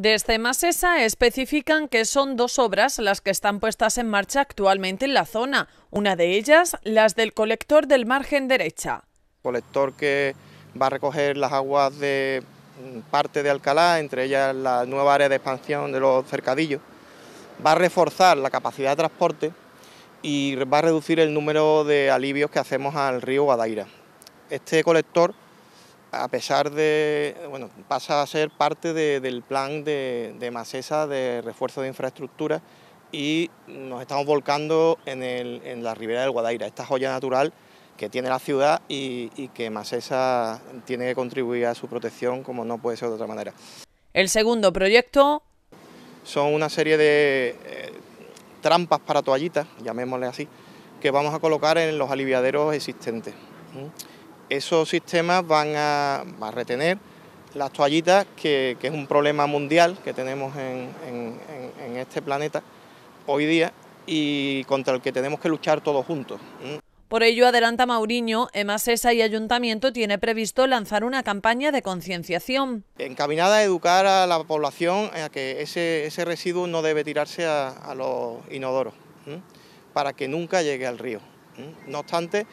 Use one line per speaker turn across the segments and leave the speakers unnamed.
Desde Masesa especifican que son dos obras las que están puestas en marcha actualmente en la zona, una de ellas las del colector del margen derecha.
colector que va a recoger las aguas de mm, parte de Alcalá, entre ellas la nueva área de expansión de los cercadillos, va a reforzar la capacidad de transporte y va a reducir el número de alivios que hacemos al río Guadaira. Este colector a pesar de, bueno, pasa a ser parte del plan de, de de refuerzo de infraestructura y nos estamos volcando en, la ribera del Guadaira, esta joya natural que tiene la ciudad y, que Macesa tiene que contribuir a su protección como no puede ser de otra manera. El segundo proyecto... Son una serie de eh, trampas para toallitas, llamémosle así, que vamos a colocar en los aliviaderos existentes esos sistemas van a, retener las toallitas, que, es un problema mundial que tenemos en, este planeta hoy día y contra el que tenemos que luchar todos juntos. Mm.
Por ello, adelanta Mauriño, EMASESA y Ayuntamiento tiene previsto lanzar una campaña de concienciación.
Encaminada a educar a la población a que ese, residuo no debe tirarse a, los inodoros, mm, para que nunca llegue al río. Mm. No obstante,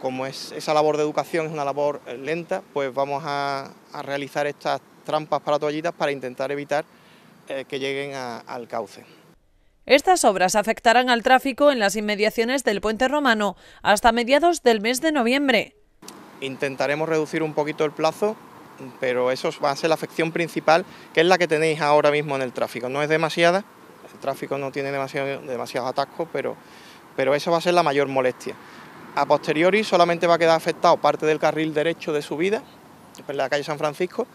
como esa labor de educación es una labor eh, lenta, pues vamos a, realizar estas trampas para toallitas para
intentar evitar eh, que lleguen
al cauce.
Estas obras afectarán al tráfico en las inmediaciones del puente romano hasta mediados del mes de noviembre.
Intentaremos reducir un poquito el plazo, pero eso va a ser la afección principal, que es la que tenéis ahora mismo en el tráfico. No es demasiada, el tráfico no tiene demasiados atascos, pero, pero eso va a ser la mayor molestia. A posteriori solamente va a quedar afectado parte del carril derecho de subida, en la calle San Francisco,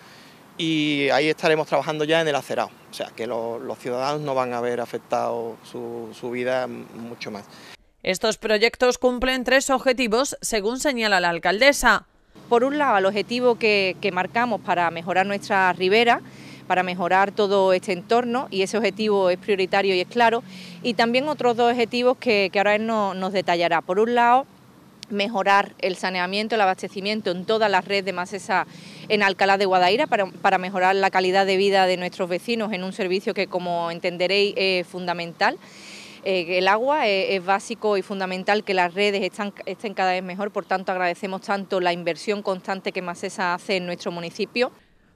y ahí estaremos trabajando ya en el acerado. O sea, que los ciudadanos no van a ver afectado su, vida
mucho más. Estos proyectos cumplen tres objetivos, según señala la alcaldesa.
Por un lado, el objetivo que, marcamos para mejorar nuestra ribera, para mejorar todo este entorno y ese objetivo es prioritario y es claro. Y también otros dos objetivos que, ahora él no, nos detallará. Por un lado, mejorar el saneamiento, el abastecimiento en toda la red de Masesa en Alcalá de Guadaira para, mejorar la calidad de vida de nuestros vecinos en un servicio que, como entenderéis, es fundamental. Eh, el agua es, básico y fundamental que las redes estén cada vez mejor, por tanto agradecemos tanto la inversión constante que Masesa hace en nuestro municipio.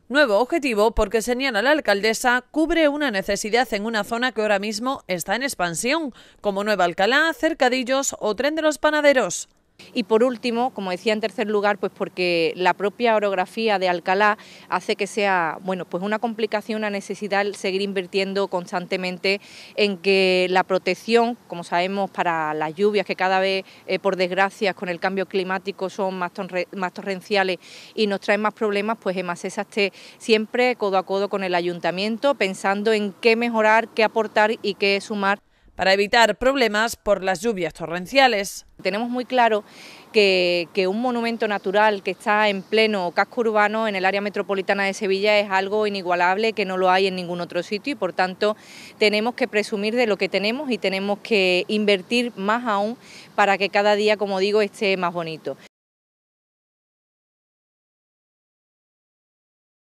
Nuevo objetivo porque señala la
alcaldesa cubre una necesidad en una zona que ahora mismo está en expansión, como Nueva
Alcalá, Cercadillos o Tren de los Panaderos. Y por último, como decía en tercer lugar, pues porque la propia orografía de Alcalá hace que sea, bueno, pues una complicación, una necesidad seguir invirtiendo constantemente en que la protección, como sabemos, para las lluvias que cada vez, eh, por desgracia, con el cambio climático son más, torrenciales y nos traen más problemas, pues EMASESA esté siempre codo a codo con el ayuntamiento, pensando en qué mejorar, qué aportar y qué sumar para evitar problemas por las lluvias torrenciales. Tenemos muy claro que, un monumento natural que está en pleno casco urbano en el área metropolitana de Sevilla es algo inigualable que no lo hay en ningún otro sitio y por tanto tenemos que presumir de lo que tenemos y tenemos que invertir más aún para que cada día, como digo, esté más bonito.